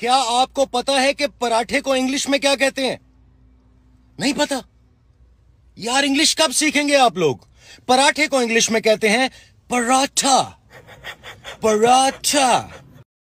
क्या आपको पता है कि पराठे को इंग्लिश में क्या कहते हैं नहीं पता यार इंग्लिश कब सीखेंगे आप लोग पराठे को इंग्लिश में कहते हैं पराठा पराठा